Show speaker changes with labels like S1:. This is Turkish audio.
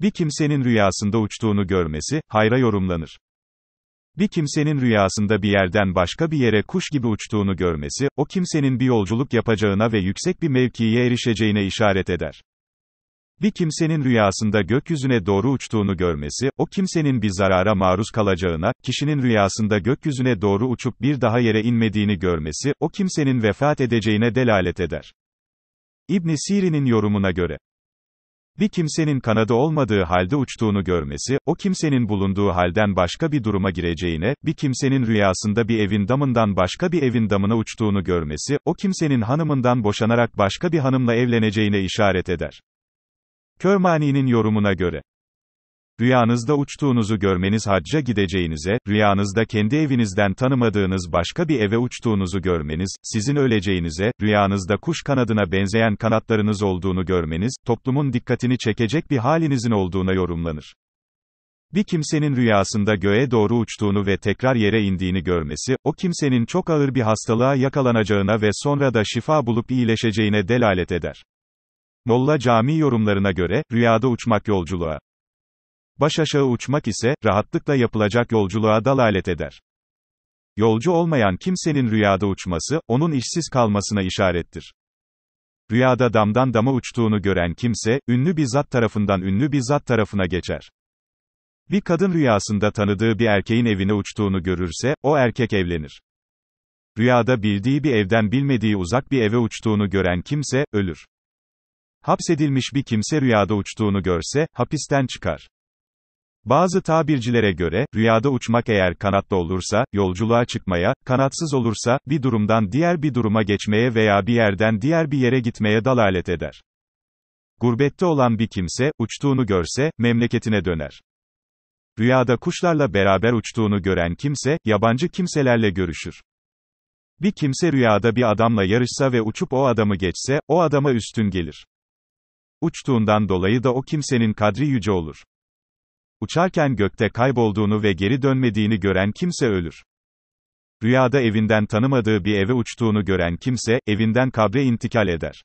S1: Bir kimsenin rüyasında uçtuğunu görmesi, hayra yorumlanır. Bir kimsenin rüyasında bir yerden başka bir yere kuş gibi uçtuğunu görmesi, o kimsenin bir yolculuk yapacağına ve yüksek bir mevkiye erişeceğine işaret eder. Bir kimsenin rüyasında gökyüzüne doğru uçtuğunu görmesi, o kimsenin bir zarara maruz kalacağına, kişinin rüyasında gökyüzüne doğru uçup bir daha yere inmediğini görmesi, o kimsenin vefat edeceğine delalet eder. İbn Sirin'in yorumuna göre, bir kimsenin kanadı olmadığı halde uçtuğunu görmesi, o kimsenin bulunduğu halden başka bir duruma gireceğine, bir kimsenin rüyasında bir evin damından başka bir evin damına uçtuğunu görmesi, o kimsenin hanımından boşanarak başka bir hanımla evleneceğine işaret eder. Körmani'nin yorumuna göre, Rüyanızda uçtuğunuzu görmeniz hacca gideceğinize, rüyanızda kendi evinizden tanımadığınız başka bir eve uçtuğunuzu görmeniz, sizin öleceğinize, rüyanızda kuş kanadına benzeyen kanatlarınız olduğunu görmeniz, toplumun dikkatini çekecek bir halinizin olduğuna yorumlanır. Bir kimsenin rüyasında göğe doğru uçtuğunu ve tekrar yere indiğini görmesi, o kimsenin çok ağır bir hastalığa yakalanacağına ve sonra da şifa bulup iyileşeceğine delalet eder. Molla Cami yorumlarına göre, rüyada uçmak yolculuğa, Baş aşağı uçmak ise, rahatlıkla yapılacak yolculuğa dalalet eder. Yolcu olmayan kimsenin rüyada uçması, onun işsiz kalmasına işarettir. Rüyada damdan dama uçtuğunu gören kimse, ünlü bir zat tarafından ünlü bir zat tarafına geçer. Bir kadın rüyasında tanıdığı bir erkeğin evine uçtuğunu görürse, o erkek evlenir. Rüyada bildiği bir evden bilmediği uzak bir eve uçtuğunu gören kimse, ölür. Hapsedilmiş bir kimse rüyada uçtuğunu görse, hapisten çıkar. Bazı tabircilere göre, rüyada uçmak eğer kanatlı olursa, yolculuğa çıkmaya, kanatsız olursa, bir durumdan diğer bir duruma geçmeye veya bir yerden diğer bir yere gitmeye dalalet eder. Gurbette olan bir kimse, uçtuğunu görse, memleketine döner. Rüyada kuşlarla beraber uçtuğunu gören kimse, yabancı kimselerle görüşür. Bir kimse rüyada bir adamla yarışsa ve uçup o adamı geçse, o adama üstün gelir. Uçtuğundan dolayı da o kimsenin kadri yüce olur. Uçarken gökte kaybolduğunu ve geri dönmediğini gören kimse ölür. Rüyada evinden tanımadığı bir eve uçtuğunu gören kimse, evinden kabre intikal eder.